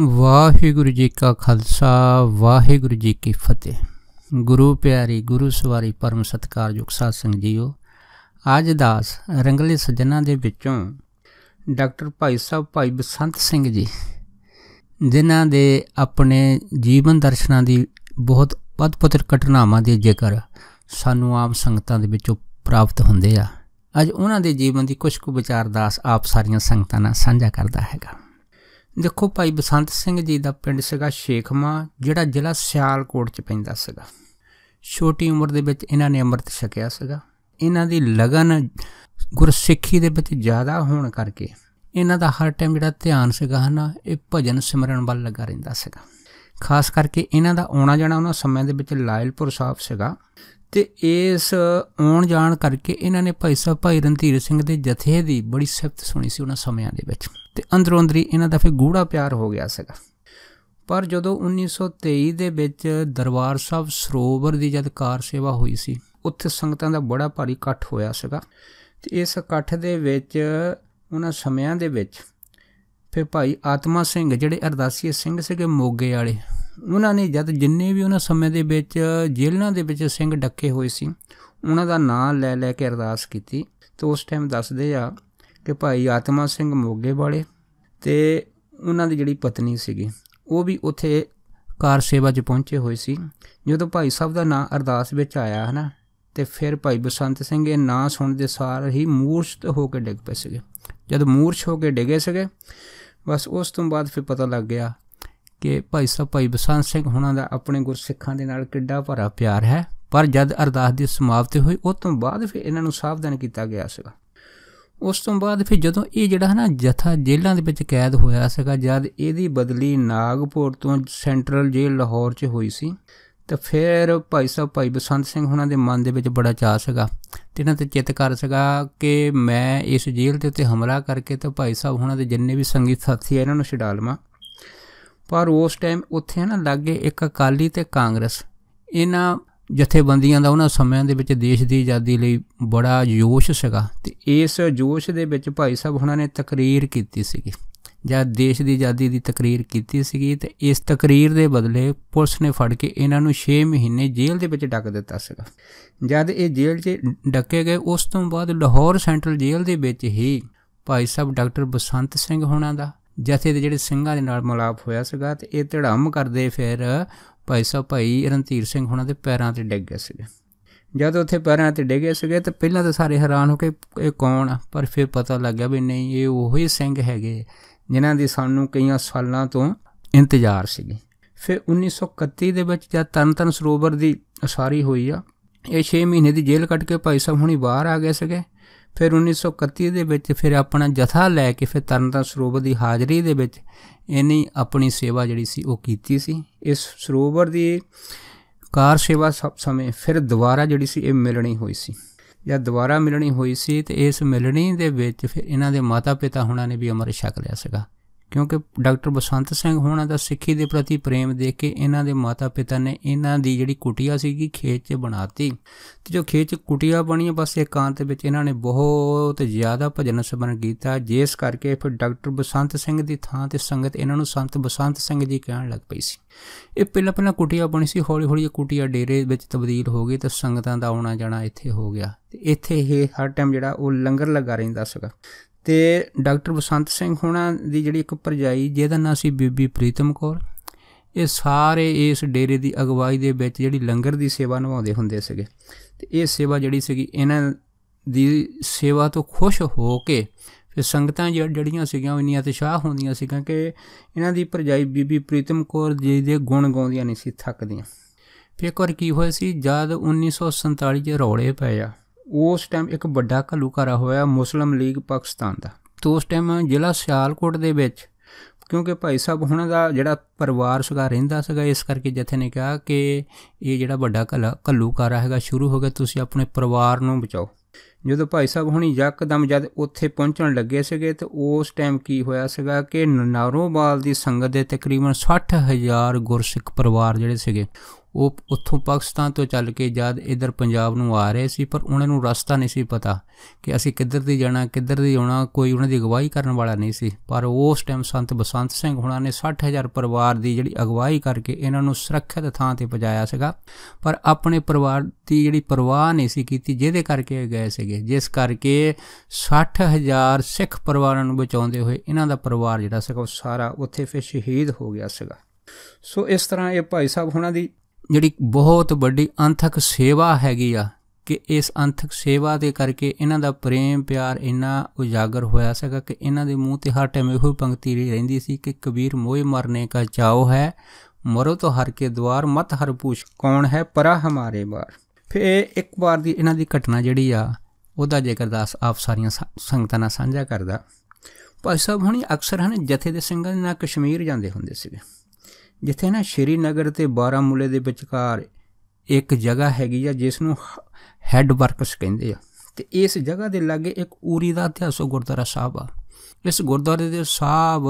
ਵਾਹਿਗੁਰੂ ਜੀ ਕਾ ਖਾਲਸਾ ਵਾਹਿਗੁਰੂ ਜੀ ਕੀ ਫਤਿਹ ਗੁਰੂ ਪਿਆਰੀ ਗੁਰੂ ਸਵਾਰੀ ਪਰਮ ਸਤਕਾਰਯੋਗ ਸਾਧ ਸੰਗ ਜੀਓ ਅੱਜ ਦਾਸ ਰੰਗਲੇ ਸੱਜਣਾ ਦੇ ਵਿੱਚੋਂ ਡਾਕਟਰ ਭਾਈ ਸਾਹਿਬ ਭਾਈ ਬਸੰਤ ਸਿੰਘ ਜੀ ਜਿਨ੍ਹਾਂ ਦੇ ਆਪਣੇ ਜੀਵਨ ਦਰਸ਼ਨਾਂ ਦੀ ਬਹੁਤ ਪੁੱਤਰ ਘਟਨਾਵਾਂ ਦੇ ਜ਼ਿਕਰ ਸਾਨੂੰ ਆਮ ਸੰਗਤਾਂ ਦੇ ਵਿੱਚੋਂ ਪ੍ਰਾਪਤ ਹੁੰਦੇ ਆ ਅੱਜ ਉਹਨਾਂ ਦੇ ਜੀਵਨ ਦੀ ਕੁਝ ਕੁ ਵਿਚਾਰ ਦਾਸ ਆਪ ਸਾਰੀਆਂ ਸੰਗਤਾਂ ਨਾਲ ਸਾਂਝਾ ਕਰਦਾ ਹੈਗਾ ਦੇਖੋ ਭਾਈ ਬਸੰਤ ਸਿੰਘ ਜੀ ਦਾ ਪਿੰਡ ਸੀਗਾ ਸ਼ੇਖਮਾ ਜਿਹੜਾ ਜ਼ਿਲ੍ਹਾ ਸਿਆਲਕੋਟ 'ਚ ਪੈਂਦਾ ਸੀਗਾ ਛੋਟੀ ਉਮਰ ਦੇ ਵਿੱਚ ਇਹਨਾਂ ਨੇ ਅੰਮ੍ਰਿਤ ਛਕਿਆ ਸੀਗਾ ਇਹਨਾਂ ਦੀ ਲਗਨ ਗੁਰਸਿੱਖੀ ਦੇ ਵਿੱਚ ਜ਼ਿਆਦਾ ਹੋਣ ਕਰਕੇ ਇਹਨਾਂ ਦਾ ਹਰ ਟਾਈਮ ਜਿਹੜਾ ਧਿਆਨ ਸੀਗਾ ਹਨਾ ਇਹ ਭਜਨ ਸਿਮਰਨ ਵੱਲ ਲੱਗਾ ਰਹਿੰਦਾ ਸੀਗਾ ਖਾਸ ਕਰਕੇ ਇਹਨਾਂ ਦਾ ਆਉਣਾ ਜਾਣਾ ਉਹਨਾਂ ਸਮੇਂ ਦੇ ਵਿੱਚ ਲਾਇਲਪੁਰ ਸਾਹਿਬ ਸੀਗਾ ਤੇ ਇਸ ਆਉਣ ਜਾਣ ਕਰਕੇ ਇਹਨਾਂ ਨੇ ਭਾਈ ਸਾਹਿਬ ਭਾਈ ਰਣਧੀਰ ਸਿੰਘ ਦੇ ਜਥੇ ਦੀ ਬੜੀ ਸਿਫਤ ਸੁਣੀ ਸੀ ਉਹਨਾਂ ਸਮਿਆਂ ਦੇ ਵਿੱਚ ਤੇ ਅੰਦਰੋਂ ਅੰਦਰੀ ਇਹਨਾਂ ਦਾ ਫਿਰ ਗੂੜਾ ਪਿਆਰ ਹੋ ਗਿਆ ਸੀਗਾ ਪਰ ਜਦੋਂ 1923 ਦੇ ਵਿੱਚ ਦਰਬਾਰ ਸਾਹਿਬ ਸਰੋਵਰ ਦੀ ਜਦ ਕਾਰ ਸੇਵਾ ਹੋਈ ਸੀ ਉੱਥੇ ਸੰਗਤਾਂ ਦਾ ਬੜਾ ਭਾਰੀ ਇਕੱਠ ਹੋਇਆ ਸੀਗਾ ਤੇ ਇਸ ਇਕੱਠ ਦੇ ਵਿੱਚ ਉਹਨਾਂ ਸਮਿਆਂ ਦੇ ਵਿੱਚ ਫਿਰ ਭਾਈ ਆਤਮਾ ਸਿੰਘ ਜਿਹੜੇ ਅਰਦਾਸੀਏ ਸਿੰਘ ਸੀਗੇ ਮੋਗੇ ਵਾਲੇ ਉਹਨਾਂ ਨੇ ਜਦ ਜਿੰਨੇ ਵੀ ਉਹਨਾਂ ਸਮੇਂ ਦੇ ਵਿੱਚ ਜੇਲ੍ਹਾਂ ਦੇ ਵਿੱਚ ਸਿੰਘ ਡੱਕੇ ਹੋਏ ਸੀ ਉਹਨਾਂ ਦਾ ਨਾਂ ਲੈ ਲੈ ਕੇ ਅਰਦਾਸ ਕੀਤੀ ਤੇ ਉਸ ਟਾਈਮ ਦੱਸਦੇ ਆ ਕਿ ਭਾਈ ਆਤਮਾ ਸਿੰਘ ਮੋਗੇ ਵਾਲੇ ਤੇ ਉਹਨਾਂ ਦੀ ਜਿਹੜੀ ਪਤਨੀ ਸੀਗੀ ਉਹ ਵੀ ਉੱਥੇ ਕਾਰ ਸੇਵਾ 'ਚ ਪਹੁੰਚੇ ਹੋਏ ਸੀ ਜਦੋਂ ਭਾਈ ਸਾਹਿਬ ਦਾ ਨਾਂ ਅਰਦਾਸ ਵਿੱਚ ਆਇਆ ਹਨਾ ਤੇ ਫਿਰ ਭਾਈ ਬਸੰਤ ਸਿੰਘ ਇਹ ਨਾਂ ਸੁਣਦੇ ਸਾਰ ਹੀ ਮੂਰਛਤ ਹੋ ਕੇ ਡਿੱਗ ਪਏ ਸੀਗੇ ਜਦ ਮੂਰਛ ਹੋ ਕੇ ਡਿੱਗੇ ਸੀਗੇ ਬਸ ਉਸ ਤੋਂ ਬਾਅਦ ਫਿਰ ਪਤਾ ਲੱਗ ਗਿਆ ਕਿ ਭਾਈ ਸਾਹਿਬ ਭਾਈ ਬਸੰਤ ਸਿੰਘ ਹੁਣਾਂ ਦਾ ਆਪਣੇ ਗੁਰਸਿੱਖਾਂ ਦੇ ਨਾਲ ਕਿੱਡਾ ਭਰਾ ਪਿਆਰ ਹੈ ਪਰ ਜਦ ਅਰਦਾਸ ਦੀ ਸਮਾਪਤੀ ਹੋਈ ਉਸ ਤੋਂ ਬਾਅਦ ਫਿਰ ਇਹਨਾਂ ਨੂੰ ਸਾਵਧਾਨ ਕੀਤਾ ਗਿਆ ਸੀਗਾ ਉਸ ਤੋਂ ਬਾਅਦ ਫਿਰ ਜਦੋਂ ਇਹ ਜਿਹੜਾ ਹੈ ਨਾ ਜਥਾ ਜੇਲ੍ਹਾਂ ਦੇ ਵਿੱਚ ਕੈਦ ਹੋਇਆ ਸੀਗਾ ਜਦ ਇਹਦੀ ਬਦਲੀ ਨਾਗਪੁਰ ਤੋਂ ਸੈਂਟਰਲ ਜੇਲ੍ਹ ਲਾਹੌਰ 'ਚ ਹੋਈ ਸੀ ਤਾਂ ਫਿਰ ਭਾਈ ਸਾਹਿਬ ਭਾਈ ਬਸੰਤ ਸਿੰਘ ਉਹਨਾਂ ਦੇ ਮਨ ਦੇ ਵਿੱਚ ਬੜਾ ਚਾਹ ਸੀਗਾ ਤੇ ਇਹਨਾਂ ਤੇ ਚਿਤ ਕਰ ਸੀਗਾ ਕਿ ਮੈਂ ਇਸ ਜੇਲ੍ਹ ਦੇ ਉੱਤੇ ਹਮਲਾ ਕਰਕੇ ਤਾਂ ਭਾਈ ਸਾਹਿਬ ਉਹਨਾਂ ਦੇ ਜਿੰਨੇ ਵੀ ਸੰਗੀ ਸਾਥੀ ਇਹਨਾਂ ਨੂੰ ਛਡਾ ਲਵਾਂ ਪਰ ਉਸ ਟਾਈਮ ਉੱਥੇ ਨਾ ਲੱਗੇ ਇੱਕ ਅਕਾਲੀ ਤੇ ਕਾਂਗਰਸ ਇਹਨਾਂ ਜਥੇਬੰਦੀਆਂ ਦਾ ਉਹਨਾਂ ਸਮਿਆਂ ਦੇ ਵਿੱਚ ਦੇਸ਼ ਦੀ ਆਜ਼ਾਦੀ ਲਈ ਬੜਾ ਜੋਸ਼ ਸੀਗਾ ਤੇ ਇਸ ਜੋਸ਼ ਦੇ ਵਿੱਚ ਭਾਈ ਸਾਹਿਬ ਉਹਨਾਂ ਨੇ ਤਕਰੀਰ ਕੀਤੀ ਸੀਗੀ ਜਾਂ ਦੇਸ਼ ਦੀ ਆਜ਼ਾਦੀ ਦੀ ਤਕਰੀਰ ਕੀਤੀ ਸੀਗੀ ਤੇ ਇਸ ਤਕਰੀਰ ਦੇ ਬਦਲੇ ਪੁਲਿਸ ਨੇ ਫੜ ਕੇ ਇਹਨਾਂ ਨੂੰ 6 ਮਹੀਨੇ ਜੇਲ੍ਹ ਦੇ ਵਿੱਚ ਡੱਕ ਦਿੱਤਾ ਸੀਗਾ ਜਦ ਇਹ ਜੇਲ੍ਹ 'ਚ ਡੱਕੇ ਗਏ ਉਸ ਤੋਂ ਬਾਅਦ ਲਾਹੌਰ ਸੈਂਟਰਲ ਜੇਲ੍ਹ ਦੇ ਵਿੱਚ ਹੀ ਭਾਈ ਸਾਹਿਬ ਡਾਕਟਰ ਬਸੰਤ ਸਿੰਘ ਹੋਣਾ ਦਾ ਜਥੇ ਦੇ ਜਿਹੜੇ ਸਿੰਘਾਂ ਦੇ ਨਾਲ ਮਲਾਪ ਹੋਇਆ ਸੀਗਾ ਤੇ ਇਹ ਧੜਮ ਕਰਦੇ ਫਿਰ ਭਾਈ ਸਾਹਿਬ ਭਾਈ ਰਣਧੀਰ ਸਿੰਘ ਹੁਣਾਂ ਦੇ ਪੈਰਾਂ ਤੇ ਡਿੱਗ ਗਏ ਸੀਗੇ ਜਦ ਉੱਥੇ ਪੈਰਾਂ ਤੇ ਡਿੱਗੇ ਸੀਗੇ ਤਾਂ ਪਹਿਲਾਂ ਤਾਂ ਸਾਰੇ ਹੈਰਾਨ ਹੋ ਕੇ ਇਹ ਕੌਣ ਆ ਪਰ ਫਿਰ ਪਤਾ ਲੱਗਿਆ ਵੀ ਨਹੀਂ ਇਹ ਉਹੀ ਸਿੰਘ ਹੈਗੇ ਜਿਨ੍ਹਾਂ ਦੀ ਸਾਨੂੰ ਕਈਆਂ ਸਾਲਾਂ ਤੋਂ ਇੰਤਜ਼ਾਰ ਸੀਗੀ ਫਿਰ 1931 ਦੇ ਵਿੱਚ ਜਦ ਤਨਤਨ ਸਰੋਵਰ ਦੀ ਅਸਾਰੀ ਹੋਈ ਆ ਇਹ 6 ਮਹੀਨੇ ਦੀ ਜੇਲ੍ਹ ਕੱਟ ਕੇ ਭਾਈ ਸਾਹਿਬ ਹੁਣੀ ਬਾਹਰ ਆ ਗਏ ਸੀਗੇ ਫਿਰ 1931 ਦੇ ਵਿੱਚ ਫਿਰ ਆਪਣਾ ਜਥਾ ਲੈ ਕੇ ਫਿਰ ਤਰਨਤਾਰਨ ਸਰੋਵਰ ਦੀ ਹਾਜ਼ਰੀ ਦੇ ਵਿੱਚ ਇਹਨੇ ਆਪਣੀ ਸੇਵਾ ਜਿਹੜੀ ਸੀ ਉਹ ਕੀਤੀ ਸੀ ਇਸ ਸਰੋਵਰ ਦੀ ਕਾਰ ਸੇਵਾ ਸਭ ਸਮੇਂ ਫਿਰ ਦੁਬਾਰਾ ਜਿਹੜੀ ਸੀ ਇਹ ਮਿਲਣੀ ਹੋਈ ਸੀ ਜਾਂ ਦੁਬਾਰਾ ਮਿਲਣੀ ਹੋਈ ਸੀ ਤੇ ਇਸ ਮਿਲਣੀ ਦੇ ਵਿੱਚ ਫਿਰ ਇਹਨਾਂ ਦੇ ਮਾਤਾ-ਪਿਤਾ ਹੁਣਾਂ ਨੇ ਵੀ ਅਮਰ ਛਕ ਲਿਆ ਸੀਗਾ ਕਿਉਂਕਿ ਡਾਕਟਰ ਬਸਵੰਤ ਸਿੰਘ ਹੋਣਾ ਦਾ ਸਿੱਖੀ ਦੇ ਪ੍ਰਤੀ ਪ੍ਰੇਮ ਦੇਖ ਕੇ ਇਹਨਾਂ ਦੇ ਮਾਤਾ-ਪਿਤਾ ਨੇ ਇਹਨਾਂ ਦੀ ਜਿਹੜੀ ਕੁਟਿਆ ਸੀਗੀ ਖੇਤ 'ਚ ਬਣਾਤੀ ਤੇ ਜੋ ਖੇਤ 'ਚ ਕੁਟਿਆ ਬਣੀ ਬਸ ਇਕਾਂਤ ਵਿੱਚ ਇਹਨਾਂ ਨੇ ਬਹੁਤ ਜ਼ਿਆਦਾ ਭਜਨ ਸਮਰਨ ਕੀਤਾ ਜਿਸ ਕਰਕੇ ਫਿਰ ਡਾਕਟਰ ਬਸੰਤ ਸਿੰਘ ਦੀ ਥਾਂ ਤੇ ਸੰਗਤ ਇਹਨਾਂ ਨੂੰ ਸੰਤ ਬਸੰਤ ਸਿੰਘ ਜੀ ਕਹਿਣ ਲੱਗ ਪਈ ਸੀ ਇਹ ਪਹਿਲਾਂ ਪਹਿਲਾਂ ਕੁਟਿਆ ਬਣੀ ਸੀ ਹੌਲੀ-ਹੌਲੀ ਇਹ ਕੁਟਿਆ ਡੇਰੇ ਵਿੱਚ ਤਬਦੀਲ ਹੋ ਗਈ ਤੇ ਸੰਗਤਾਂ ਦਾ ਆਉਣਾ ਜਾਣਾ ਇੱਥੇ ਹੋ ਗਿਆ ਤੇ ਇੱਥੇ ਇਹ ਹਰ ਟਾਈਮ ਜਿਹੜਾ ਉਹ ਲੰਗਰ ਲੱਗਾ ਰਹਿੰਦਾ ਸੀਗਾ ਤੇ ਡਾਕਟਰ ਬਸੰਤ ਸਿੰਘ ਹੋਣਾ ਦੀ ਜਿਹੜੀ ਇੱਕ ਪਰਜਾਈ ਜਿਹਦਾ ਨਾਂ ਸੀ ਬੀਬੀ ਪ੍ਰੀਤਮ ਕੌਰ ਇਹ ਸਾਰੇ ਇਸ ਡੇਰੇ ਦੀ ਅਗਵਾਈ ਦੇ ਵਿੱਚ ਜਿਹੜੀ ਲੰਗਰ ਦੀ ਸੇਵਾ ਨਿਭਾਉਂਦੇ ਹੁੰਦੇ ਸੀਗੇ ਤੇ ਇਹ ਸੇਵਾ ਜਿਹੜੀ ਸੀਗੀ ਇਹਨਾਂ ਦੀ ਸੇਵਾ ਤੋਂ ਖੁਸ਼ ਹੋ ਕੇ ਫਿਰ ਸੰਗਤਾਂ ਜਿਹੜੀਆਂ ਸੀਗੀਆਂ ਇੰਨੀਆਂ ਤਸ਼ਾਹ ਹੁੰਦੀਆਂ ਸੀਗੀਆਂ ਕਿ ਇਹਨਾਂ ਦੀ ਪਰਜਾਈ ਬੀਬੀ ਪ੍ਰੀਤਮ ਕੌਰ ਜੀ ਦੇ ਗੁਣ ਗਾਉਂਦੀਆਂ ਨਹੀਂ ਸੀ ਥੱਕਦੀਆਂ ਫਿਰ ਕੋਰ ਕੀ ਹੋਇਆ ਸੀ ਜਦ 1947 ਚ ਰੌਲੇ ਪਏ ਆ ਉਸ ਟਾਈਮ ਇੱਕ ਵੱਡਾ ਘੱਲੂਕਾਰਾ ਹੋਇਆ ਮੁਸਲਮ ਲੀਗ ਪਾਕਿਸਤਾਨ ਦਾ ਤੋਂ ਉਸ ਟਾਈਮ ਜ਼ਿਲ੍ਹਾ ਸਿਆਲਕੋਟ ਦੇ ਵਿੱਚ ਕਿਉਂਕਿ ਭਾਈ ਸਾਹਿਬ ਉਹਨਾਂ ਦਾ ਜਿਹੜਾ ਪਰਿਵਾਰ ਸਗਾ ਰਹਿੰਦਾ ਸੀਗਾ ਇਸ ਕਰਕੇ ਜਥੇ ਨੇ ਕਿਹਾ ਕਿ ਇਹ ਜਿਹੜਾ ਵੱਡਾ ਘੱਲੂਕਾਰਾ ਹੈਗਾ ਸ਼ੁਰੂ ਹੋ ਗਿਆ ਤੁਸੀਂ ਆਪਣੇ ਪਰਿਵਾਰ ਨੂੰ ਬਚਾਓ ਜਦੋਂ ਭਾਈ ਸਾਹਿਬ ਹੁਣੀ ਯਕਦਮ ਜਦ ਉੱਥੇ ਪਹੁੰਚਣ ਲੱਗੇ ਸੀਗੇ ਤੇ ਉਸ ਟਾਈਮ ਕੀ ਹੋਇਆ ਸੀਗਾ ਕਿ ਨਾਰੋਵਾਲ ਦੀ ਸੰਗਤ ਦੇ ਤਕਰੀਬਨ 60000 ਗੁਰਸਿੱਖ ਪਰਿਵਾਰ ਜਿਹੜੇ ਸੀਗੇ ਉਹ ਉੱਥੋਂ ਪਾਕਿਸਤਾਨ ਤੋਂ ਚੱਲ ਕੇ ਜਦ ਇਧਰ ਪੰਜਾਬ ਨੂੰ ਆ ਰਹੇ ਸੀ ਪਰ ਉਹਨਾਂ ਨੂੰ ਰਸਤਾ ਨਹੀਂ ਸੀ ਪਤਾ ਕਿ ਅਸੀਂ ਕਿੱਧਰ ਦੀ ਜਾਣਾ ਕਿੱਧਰ ਦੀ ਆਉਣਾ ਕੋਈ ਉਹਨਾਂ ਦੀ ਅਗਵਾਈ ਕਰਨ ਵਾਲਾ ਨਹੀਂ ਸੀ ਪਰ ਉਸ ਟਾਈਮ ਸੰਤ ਬਸੰਤ ਸਿੰਘ ਹੁਣਾਂ ਨੇ 60000 ਪਰਿਵਾਰ ਦੀ ਜਿਹੜੀ ਅਗਵਾਈ ਕਰਕੇ ਇਹਨਾਂ ਨੂੰ ਸੁਰੱਖਿਅਤ ਥਾਂ ਤੇ ਪਹੁੰਚਾਇਆ ਸੀਗਾ ਪਰ ਆਪਣੇ ਪਰਿਵਾਰ ਦੀ ਜਿਹੜੀ ਪਰਵਾਹ ਨਹੀਂ ਸੀ ਕੀਤੀ ਜਿਹਦੇ ਕਰਕੇ ਗਏ ਸੀਗੇ ਜਿਸ ਕਰਕੇ 60000 ਸਿੱਖ ਪਰਿਵਾਰਾਂ ਨੂੰ ਬਚਾਉਂਦੇ ਹੋਏ ਇਹਨਾਂ ਦਾ ਪਰਿਵਾਰ ਜਿਹੜਾ ਸੀਗਾ ਉਹ ਸਾਰਾ ਉੱਥੇ ਫਿਰ ਸ਼ਹੀਦ ਹੋ ਗਿਆ ਸੀਗਾ ਸੋ ਇਸ ਤਰ੍ਹਾਂ ਇਹ ਭਾਈ ਸਾਹਿਬ ਹੁਣਾਂ ਦੀ ਜਿਹੜੀ ਬਹੁਤ ਵੱਡੀ ਅੰਥਕ ਸੇਵਾ ਹੈਗੀ ਆ ਕਿ ਇਸ ਅੰਥਕ ਸੇਵਾ ਦੇ ਕਰਕੇ ਇਹਨਾਂ ਦਾ ਪ੍ਰੇਮ ਪਿਆਰ ਇੰਨਾ ਉਜਾਗਰ ਹੋਇਆ ਸੀਗਾ ਕਿ ਇਹਨਾਂ ਦੇ ਮੂੰਹ ਤੇ ਹਰ ਟਾਈਮ ਇਹੋ ਪੰਕਤੀ ਰਹਿੰਦੀ ਸੀ ਕਿ ਕਬੀਰ ਮੋਇ ਮਰਨੇ ਕਾ ਚਾਓ ਹੈ ਮਰੋ ਤੋ ਹਰ ਕੇ ਦਵਾਰ ਮਤ ਹਰ ਪੂਛ ਕੌਣ ਹੈ ਪਰਾ ਹਮਾਰੇ ਬਾਰ ਫੇ ਇੱਕ ਵਾਰ ਦੀ ਇਹਨਾਂ ਦੀ ਘਟਨਾ ਜਿਹੜੀ ਆ ਉਹਦਾ ਜ਼ਿਕਰ ਦਾਸ ਆਪ ਸਾਰੀਆਂ ਸੰਗਤਾਂ ਨਾਲ ਸਾਂਝਾ ਕਰਦਾ ਭਾਈ ਸਾਹਿਬ ਹੁਣੀ ਅਕਸਰ ਹਨ ਜਥੇ ਦੇ ਸਿੰਘਾਂ ਨਾਲ ਕਸ਼ਮੀਰ ਜਾਂਦੇ ਹੁੰਦੇ ਸੀਗੇ ਜਿੱਥੇ ਨਾ ਸ਼੍ਰੀਨਗਰ ਤੇ ਬਾਰਾਮੂਲੇ ਦੇ ਵਿਚਕਾਰ ਇੱਕ ਜਗ੍ਹਾ ਹੈਗੀ ਆ ਜਿਸ ਨੂੰ ਹੈੱਡ ਵਰਕਸ ਕਹਿੰਦੇ ਆ ਤੇ ਇਸ ਜਗ੍ਹਾ ਦੇ ਲਾਗੇ ਇੱਕ ਊਰੀ ਦਾ ਇਤਿਹਾਸੋ ਗੁਰਦੁਆਰਾ ਸਾਹਿਬ ਆ ਇਸ ਗੁਰਦੁਆਰੇ ਦੇ ਸਾਹਿਬ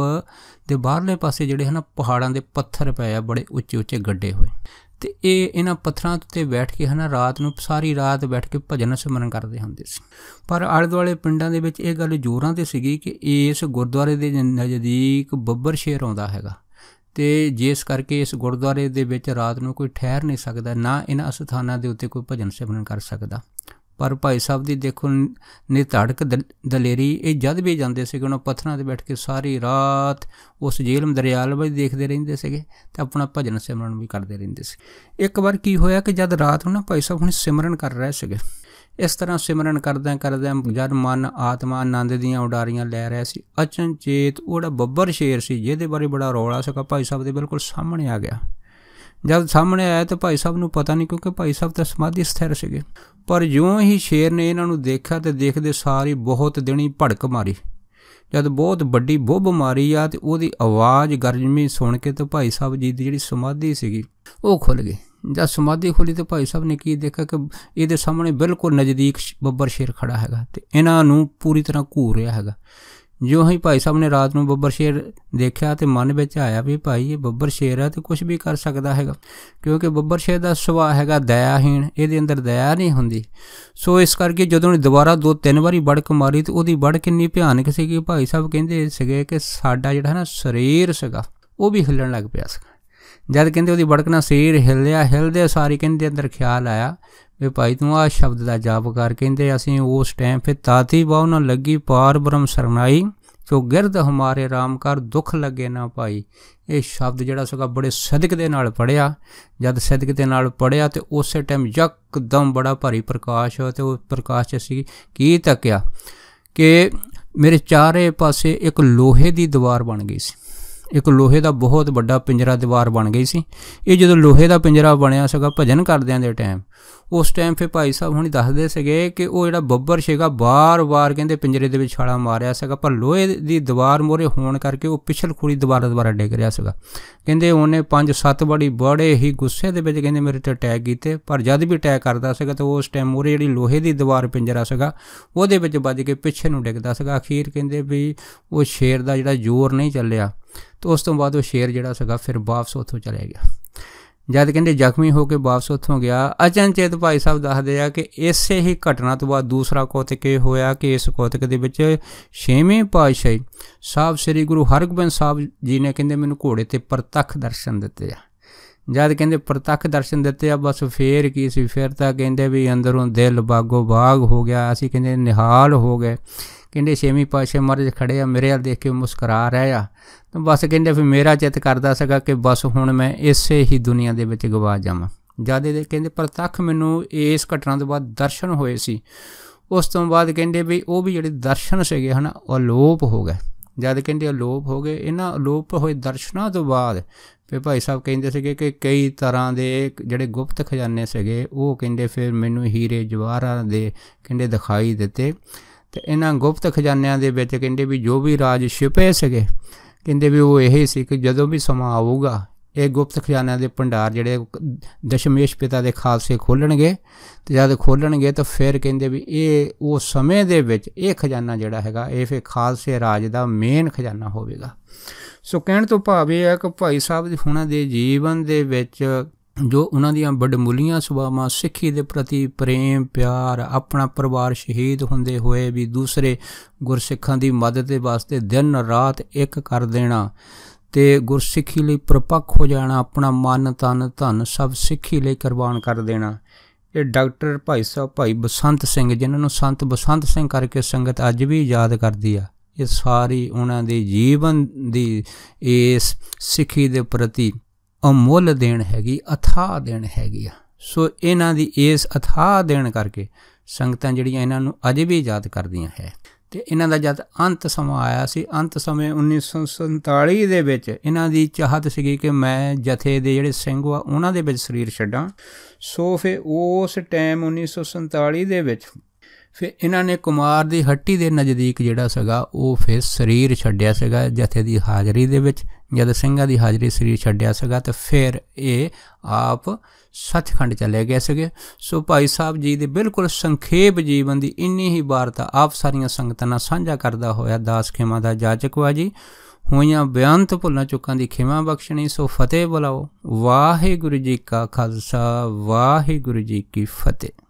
ਦੇ ਬਾਹਰਲੇ ਪਾਸੇ ਜਿਹੜੇ ਹਨ ਪਹਾੜਾਂ ਦੇ ਪੱਥਰ ਪਏ ਆ ਬੜੇ ਉੱਚੇ ਉੱਚੇ ਗੱਡੇ ਹੋਏ ਤੇ ਇਹ ਇਹਨਾਂ ਪੱਥਰਾਂ ਉੱਤੇ ਬੈਠ ਕੇ ਹਨਾ ਰਾਤ ਨੂੰ ਸਾਰੀ ਰਾਤ ਬੈਠ ਕੇ ਭਜਨ ਸਿਮਰਨ ਕਰਦੇ ਹੁੰਦੇ ਸੀ ਪਰ ਆਲੇ ਦੁਆਲੇ ਪਿੰਡਾਂ ਦੇ ਵਿੱਚ ਇਹ ਗੱਲ ਜ਼ੋਰਾਂ ਤੇ ਸੀਗੀ ਕਿ ਇਸ ਗੁਰਦੁਆਰੇ ਦੇ ਨਜ਼ਦੀਕ ਬੱਬਰ ਸ਼ੇਰ ਆਉਂਦਾ ਹੈਗਾ ਤੇ ਜਿਸ ਕਰਕੇ ਇਸ ਗੁਰਦੁਆਰੇ ਦੇ ਵਿੱਚ ਰਾਤ ਨੂੰ ਕੋਈ ਠਹਿਰ ਨਹੀਂ ਸਕਦਾ ਨਾ ਇਹਨਾਂ ਸਥਾਨਾਂ ਦੇ ਉੱਤੇ ਕੋਈ ਭਜਨ ਸਿਮਰਨ ਕਰ ਸਕਦਾ ਪਰ ਭਾਈ ਸਾਹਿਬ ਦੀ ਦੇਖੋ ਧੜਕ ਦਲੇਰੀ ਇਹ ਜਦ ਵੀ ਜਾਂਦੇ ਸੀਗੇ ਉਹਨਾਂ ਪੱਥਰਾਂ ਤੇ ਬੈਠ ਕੇ ਸਾਰੀ ਰਾਤ ਉਸ ਜੇਲਮ ਦਰਿਆਲ ਲਵੇ ਦੇਖਦੇ ਰਹਿੰਦੇ ਸੀਗੇ ਤੇ ਆਪਣਾ ਭਜਨ ਸਿਮਰਨ ਵੀ ਕਰਦੇ ਰਹਿੰਦੇ ਸੀ ਇੱਕ ਵਾਰ ਕੀ ਹੋਇਆ ਕਿ ਜਦ ਰਾਤ ਨੂੰ ਨਾ ਭਾਈ ਸਾਹਿਬ ਹੁਣ ਸਿਮਰਨ ਕਰ ਰਹੇ ਸੀਗੇ ਇਸ ਤਰ੍ਹਾਂ ਸਿਮਰਨ ਕਰਦਿਆਂ ਕਰਦਿਆਂ ਜਦ ਮਨ ਆਤਮਾ ਆਨੰਦ ਦੀਆਂ ਉਡਾਰੀਆਂ ਲੈ ਰਿਹਾ ਸੀ ਅਚਨਚੇਤ ਉਹੜਾ ਬੱਬਰ ਸ਼ੇਰ ਸੀ ਜਿਹਦੇ ਬਾਰੇ ਬੜਾ ਰੌਲਾ ਸੀਗਾ ਭਾਈ ਸਾਹਿਬ ਦੇ ਬਿਲਕੁਲ ਸਾਹਮਣੇ ਆ ਗਿਆ ਜਦ ਸਾਹਮਣੇ ਆਇਆ ਤਾਂ ਭਾਈ ਸਾਹਿਬ ਨੂੰ ਪਤਾ ਨਹੀਂ ਕਿਉਂਕਿ ਭਾਈ ਸਾਹਿਬ ਤਾਂ ਸਮਾਧੀ ਸਥਿਰ ਸੀਗੇ ਪਰ ਜਿਉਂ ਹੀ ਸ਼ੇਰ ਨੇ ਇਹਨਾਂ ਨੂੰ ਦੇਖਿਆ ਤੇ ਦੇਖਦੇ ਸਾਰੀ ਬਹੁਤ ਦਿਨੀ ਭੜਕ ਮਾਰੀ ਜਦ ਬਹੁਤ ਵੱਡੀ ਬੁੱਬ ਮਾਰੀ ਆ ਤੇ ਉਹਦੀ ਆਵਾਜ਼ ਗਰਜਮੀ ਸੁਣ ਕੇ ਤੇ ਭਾਈ ਸਾਹਿਬ ਜੀ ਦੀ ਜਿਹੜੀ ਸਮਾਧੀ ਸੀਗੀ ਉਹ ਖੁੱਲ ਗਈ ਜਦ ਸਮਾਧੀ ਖੋਲੀ ਤੇ ਭਾਈ ਸਾਹਿਬ ਨੇ ਕੀ ਦੇਖਿਆ ਕਿ ਇਹਦੇ ਸਾਹਮਣੇ ਬਿਲਕੁਲ ਨਜ਼ਦੀਕ ਬੱਬਰ ਸ਼ੇਰ ਖੜਾ ਹੈਗਾ ਤੇ ਇਹਨਾਂ ਨੂੰ ਪੂਰੀ ਤਰ੍ਹਾਂ ਘੂਰ ਰਿਹਾ ਹੈਗਾ ਜੋ ਹੀ ਭਾਈ ਸਾਹਿਬ ਨੇ ਰਾਤ ਨੂੰ ਬੱਬਰ ਸ਼ੇਰ ਦੇਖਿਆ ਤੇ ਮਨ ਵਿੱਚ ਆਇਆ ਵੀ ਭਾਈ ਇਹ ਬੱਬਰ ਸ਼ੇਰ ਹੈ ਤੇ ਕੁਝ ਵੀ ਕਰ ਸਕਦਾ ਹੈਗਾ ਕਿਉਂਕਿ ਬੱਬਰ ਸ਼ੇਰ ਦਾ ਸੁਭਾਅ ਹੈਗਾ ਦਇਆਹੀਣ ਇਹਦੇ ਅੰਦਰ ਦਇਆ ਨਹੀਂ ਹੁੰਦੀ ਸੋ ਇਸ ਕਰਕੇ ਜਦੋਂ ਨੇ ਦੁਬਾਰਾ ਦੋ ਤਿੰਨ ਵਾਰੀ ਬੜਕ ਮਾਰੀ ਤੇ ਉਹਦੀ ਬੜ ਕਿੰਨੀ ਭਿਆਨਕ ਸੀ ਕਿ ਭਾਈ ਸਾਹਿਬ ਕਹਿੰਦੇ ਸੀਗੇ ਕਿ ਸਾਡਾ ਜਿਹੜਾ ਹੈ ਨਾ ਸਰੀਰ ਸੀਗਾ ਉਹ ਵੀ ਹਿੱਲਣ ਲੱਗ ਪਿਆ ਸੀ ਜਦ ਕਹਿੰਦੇ ਉਹਦੀ ਬੜਕਣਾ ਸਿਰ ਹਿੱਲਿਆ ਹਿੱਲਦੇ ਸਾਰੀ ਕਹਿੰਦੇ ਅੰਦਰ ਖਿਆਲ ਆਇਆ ਵੀ ਭਾਈ ਤੂੰ ਆ ਸ਼ਬਦ ਦਾ ਜਾਪ ਕਰ ਕਹਿੰਦੇ ਅਸੀਂ ਉਸ ਟਾਈਮ ਫਿਰ ਤਾਤੀ ਬਾਹ ਨਾਲ ਲੱਗੀ ਪਾਰ ਬ੍ਰਹਮ ਸਰਨਾਈ ਜੋ ਗਿਰਦ ਹਮਾਰੇ RAM ਕਰ ਦੁੱਖ ਲੱਗੇ ਨਾ ਭਾਈ ਇਹ ਸ਼ਬਦ ਜਿਹੜਾ ਸੋਗਾ ਬੜੇ ਸਦਕ ਦੇ ਨਾਲ ਪੜਿਆ ਜਦ ਸਦਕ ਦੇ ਨਾਲ ਪੜਿਆ ਤੇ ਉਸੇ ਟਾਈਮ ਯਕਦਮ ਬੜਾ ਭਾਰੀ ਪ੍ਰਕਾਸ਼ ਤੇ ਉਹ ਪ੍ਰਕਾਸ਼ ਚ ਸੀ ਕੀ ਤੱਕਿਆ ਕਿ ਮੇਰੇ ਚਾਰੇ ਪਾਸੇ ਇੱਕ ਲੋਹੇ ਦੀ ਦੀਵਾਰ ਬਣ ਗਈ ਸੀ ਇੱਕ ਲੋਹੇ ਦਾ ਬਹੁਤ ਵੱਡਾ ਪਿੰਜਰਾ ਦੀਵਾਰ ਬਣ ਗਈ ਸੀ ਇਹ ਜਦੋਂ ਲੋਹੇ ਦਾ ਪਿੰਜਰਾ ਬਣਿਆ ਸੀਗਾ ਭਜਨ ਕਰਦਿਆਂ ਦੇ ਟਾਈਮ ਉਸ ਟਾਈਮ ਫੇ ਭਾਈ ਸਾਹਿਬ ਹੁਣੀ ਦੱਸਦੇ ਸੀਗੇ ਕਿ ਉਹ ਜਿਹੜਾ ਬੱਬਰ ਸੀਗਾ ਬਾਰ-ਬਾਰ ਕਹਿੰਦੇ ਪਿੰਜਰੇ ਦੇ ਵਿੱਚ ਛਾਲਾ ਮਾਰਿਆ ਸੀਗਾ ਪਰ ਲੋਹੇ ਦੀ ਦੀਵਾਰ ਮੋਰੇ ਹੋਣ ਕਰਕੇ ਉਹ ਪਿਛਲ ਖੂੜੀ ਦੁਬਾਰਾ ਦੁਬਾਰਾ ਡਿੱਗ ਰਿਹਾ ਸੀਗਾ ਕਹਿੰਦੇ ਉਹਨੇ 5-7 ਬੜੀ ਬੜੇ ਹੀ ਗੁੱਸੇ ਦੇ ਵਿੱਚ ਕਹਿੰਦੇ ਮੇਰੇ ਤੇ ਅਟੈਕ ਕੀਤੇ ਪਰ ਜਦ ਵੀ ਅਟੈਕ ਕਰਦਾ ਸੀਗਾ ਤਾਂ ਉਸ ਟਾਈਮ ਮੋਰੇ ਜਿਹੜੀ ਲੋਹੇ ਦੀ ਦੀਵਾਰ ਪਿੰਜਰਾ ਸੀਗਾ ਉਹਦੇ ਵਿੱਚ ਵੱਜ ਕੇ ਪਿੱਛੇ ਨੂੰ ਡਿੱਗਦਾ ਸੀਗਾ ਅਖੀਰ ਕਹਿੰਦੇ ਵੀ ਉਹ ਸ਼ੇਰ ਦਾ ਜਿਹੜਾ ਜ਼ੋਰ ਨਹੀਂ ਚੱਲਿਆ ਤੇ ਉਸ ਤੋਂ ਬਾਅਦ ਉਹ ਸ਼ੇਰ ਜਿਹੜਾ ਸੀਗਾ ਫਿਰ ਵਾਪਸ ਉੱਥੋਂ ਚਲੇ ਗਿਆ ਜਦ ਕਹਿੰਦੇ ਜ਼ਖਮੀ ਹੋ ਕੇ ਵਾਪਸ ਉੱਥੋਂ ਗਿਆ ਅਚਨਚੇਤ ਭਾਈ ਸਾਹਿਬ ਦੱਸਦੇ ਆ ਕਿ ਇਸੇ ਹੀ ਘਟਨਾ ਤੋਂ ਬਾਅਦ ਦੂਸਰਾ ਕੋਤਕ ਇਹ ਹੋਇਆ ਕਿ ਇਸ ਕੋਤਕ ਦੇ ਵਿੱਚ ਛੇਵੇਂ ਪਾਤਸ਼ਾਹ ਸਾਹਿਬ ਸ੍ਰੀ ਗੁਰੂ ਹਰਗੋਬਿੰਦ ਸਾਹਿਬ ਜੀ ਨੇ ਕਹਿੰਦੇ ਮੈਨੂੰ ਘੋੜੇ ਤੇ ਪ੍ਰਤੱਖ ਦਰਸ਼ਨ ਦਿੱਤੇ ਆ ਜਦ ਕਹਿੰਦੇ ਪ੍ਰਤੱਖ ਦਰਸ਼ਨ ਦਿੱਤੇ ਆ ਬਸ ਫੇਰ ਕੀ ਸੀ ਫਿਰ ਤਾਂ ਕਹਿੰਦੇ ਵੀ ਅੰਦਰੋਂ ਦਿਲ ਬਾਗੋ ਬਾਗ ਹੋ ਗਿਆ ਅਸੀਂ ਕਹਿੰਦੇ ਨਿਹਾਲ ਹੋ ਗਏ ਕਹਿੰਦੇ ਛੇਵੀਂ ਪਾਸ਼ੇ ਮਹਾਰਾਜ ਖੜੇ ਆ ਮੇਰੇ ਵੱਲ ਦੇਖ ਕੇ ਮੁਸਕਰਾ ਰਹੇ ਆ ਤਾਂ ਬਸ ਕਹਿੰਦੇ ਫਿਰ ਮੇਰਾ ਚਿਤ ਕਰਦਾ ਸੀਗਾ ਕਿ ਬਸ ਹੁਣ ਮੈਂ ਇਸੇ ਹੀ ਦੁਨੀਆ ਦੇ ਵਿੱਚ ਗਵਾ ਜਾਵਾਂ ਜਦ ਇਹ ਕਹਿੰਦੇ ਪ੍ਰਤੱਖ ਮੈਨੂੰ ਇਸ ਘਟਨਾ ਤੋਂ ਬਾਅਦ ਦਰਸ਼ਨ ਹੋਏ ਸੀ ਉਸ ਤੋਂ ਬਾਅਦ ਕਹਿੰਦੇ ਵੀ ਉਹ ਵੀ ਜਿਹੜੇ ਦਰਸ਼ਨ ਸੀਗੇ ਹਨ ਉਹ ਲੋਪ ਹੋ ਗਏ ਜਦ ਕਹਿੰਦੇ ਅਲੋਪ ਹੋ ਗਏ ਇਹਨਾਂ ਅਲੋਪ ਹੋਏ ਦਰਸ਼ਨਾਂ ਤੋਂ ਬਾਅਦ ਫਿਰ ਭਾਈ ਸਾਹਿਬ ਕਹਿੰਦੇ ਸੀਗੇ ਕਿ ਕਈ ਤਰ੍ਹਾਂ ਦੇ ਜਿਹੜੇ ਗੁਪਤ ਖਜ਼ਾਨੇ ਸੀਗੇ ਉਹ ਕਹਿੰਦੇ ਫਿਰ ਮੈਨੂੰ ਹੀਰੇ ਜਵਾਹਰਾਂ ਦੇ ਕਹਿੰਦੇ ਦਿਖਾਈ ਦਿੱਤੇ ਤੇ ਇਹਨਾਂ ਗੁਪਤ ਖਜ਼ਾਨਿਆਂ ਦੇ ਵਿੱਚ ਕਹਿੰਦੇ ਵੀ ਜੋ ਵੀ ਰਾਜ ਛਿਪੇ ਸਗੇ ਕਹਿੰਦੇ ਵੀ ਉਹ ਇਹ ਸੀ ਕਿ ਜਦੋਂ ਵੀ ਸਮਾਂ ਆਊਗਾ ਇਹ ਗੁਪਤ ਖਜ਼ਾਨਿਆਂ ਦੇ ਭੰਡਾਰ ਜਿਹੜੇ ਦਸ਼ਮੇਸ਼ ਪਿਤਾ ਦੇ ਖਾਲਸੇ ਖੋਲਣਗੇ ਤੇ ਜਦ ਖੋਲਣਗੇ ਤਾਂ ਫਿਰ ਕਹਿੰਦੇ ਵੀ ਇਹ ਉਹ ਸਮੇਂ ਦੇ ਵਿੱਚ ਇਹ ਖਜ਼ਾਨਾ ਜਿਹੜਾ ਹੈਗਾ ਇਹ ਫਿਰ ਖਾਲਸੇ ਰਾਜ ਦਾ ਮੇਨ ਖਜ਼ਾਨਾ ਹੋਵੇਗਾ ਸੋ ਕਹਿਣ ਤੋਂ ਭਾਵ ਇਹ ਹੈ ਕਿ ਭਾਈ ਸਾਹਿਬ ਹੁਣਾਂ ਦੇ ਜੀਵਨ ਦੇ ਵਿੱਚ ਜੋ ਉਹਨਾਂ ਦੀਆਂ ਬੜਮੁੱਲੀਆਂ ਸੁਭਾਵਾਂ ਸਿੱਖੀ ਦੇ ਪ੍ਰਤੀ ਪ੍ਰੇਮ ਪਿਆਰ ਆਪਣਾ ਪਰਿਵਾਰ ਸ਼ਹੀਦ ਹੁੰਦੇ ਹੋਏ ਵੀ ਦੂਸਰੇ ਗੁਰਸਿੱਖਾਂ ਦੀ ਮਦਦ ਦੇ ਵਾਸਤੇ ਦਿਨ ਰਾਤ ਇੱਕ ਕਰ ਦੇਣਾ ਤੇ ਗੁਰਸਿੱਖੀ ਲਈ ਪ੍ਰਪੱਖ ਹੋ ਜਾਣਾ ਆਪਣਾ ਮਨ ਤਨ ਧਨ ਸਭ ਸਿੱਖੀ ਲਈ ਕੁਰਬਾਨ ਕਰ ਦੇਣਾ ਇਹ ਡਾਕਟਰ ਭਾਈ ਸਾਹਿਬ ਭਾਈ ਬਸੰਤ ਸਿੰਘ ਜਿਨ੍ਹਾਂ ਨੂੰ ਸੰਤ ਬਸੰਤ ਸਿੰਘ ਕਰਕੇ ਸੰਗਤ ਅੱਜ ਵੀ ਯਾਦ ਕਰਦੀ ਆ ਇਹ ਸਾਰੀ ਉਹਨਾਂ ਦੇ ਜੀਵਨ ਦੀ ਇਸ ਸਿੱਖੀ ਦੇ ਪ੍ਰਤੀ ਅਮੁੱਲ ਦੇਣ ਹੈਗੀ ਅਥਾ ਦੇਣ ਹੈਗੀ ਆ ਸੋ ਇਹਨਾਂ ਦੀ ਇਸ ਅਥਾ ਦੇਣ ਕਰਕੇ ਸੰਗਤਾਂ ਜਿਹੜੀਆਂ ਇਹਨਾਂ ਨੂੰ ਅਜੇ ਵੀ ਯਾਦ ਕਰਦੀਆਂ ਹੈ ਤੇ ਇਹਨਾਂ ਦਾ ਜਦ ਅੰਤ ਸਮਾਂ ਆਇਆ ਸੀ ਅੰਤ ਸਮੇਂ 1947 ਦੇ ਵਿੱਚ ਇਹਨਾਂ ਦੀ ਚਾਹਤ ਸੀਗੀ ਕਿ ਮੈਂ ਜਥੇ ਦੇ ਜਿਹੜੇ ਸਿੰਘ ਆ ਉਹਨਾਂ ਦੇ ਵਿੱਚ ਸਰੀਰ ਛੱਡਾਂ ਸੋ ਫੇ ਉਸ ਟਾਈਮ 1947 ਦੇ ਵਿੱਚ ਫਿਰ ਇਹਨਾਂ ਨੇ ਕੁਮਾਰ ਦੀ ਹੱਟੀ ਦੇ ਨਜ਼ਦੀਕ ਜਿਹੜਾ ਸੀਗਾ ਉਹ ਫਿਰ ਸਰੀਰ ਛੱਡਿਆ ਸੀਗਾ ਜਥੇ ਦੀ ਹਾਜ਼ਰੀ ਦੇ ਵਿੱਚ ਜਦ ਸਿੰਘਾਂ ਦੀ ਹਾਜ਼ਰੀ ਸਰੀਰ ਛੱਡਿਆ ਸੀਗਾ ਤੇ ਫਿਰ ਇਹ ਆਪ ਸੱਚਖੰਡ ਚਲੇ ਗਏ ਸੀਗੇ ਸੋ ਭਾਈ ਸਾਹਿਬ ਜੀ ਦੇ ਬਿਲਕੁਲ ਸੰਖੇਪ ਜੀਵਨ ਦੀ ਇੰਨੀ ਹੀ ਵਾਰਤਾ ਆਪ ਸਾਰੀਆਂ ਸੰਗਤਾਂ ਨਾਲ ਸਾਂਝਾ ਕਰਦਾ ਹੋਇਆ ਦਾਸ ਖੇਮਾ ਦਾ ਜਾਜਕ ਜੀ ਹੋਈਆਂ ਬਿਆੰਤ ਤੋਂ ਭੁੱਲਣਾ ਚੁੱਕਾਂ ਦੀ ਖਿਮਾ ਬਖਸ਼ਣੀ ਸੋ ਫਤਿਹ ਬੁਲਾਓ ਵਾਹਿਗੁਰੂ ਜੀ ਕਾ ਖਾਲਸਾ ਵਾਹਿਗੁਰੂ ਜੀ ਕੀ ਫਤਿਹ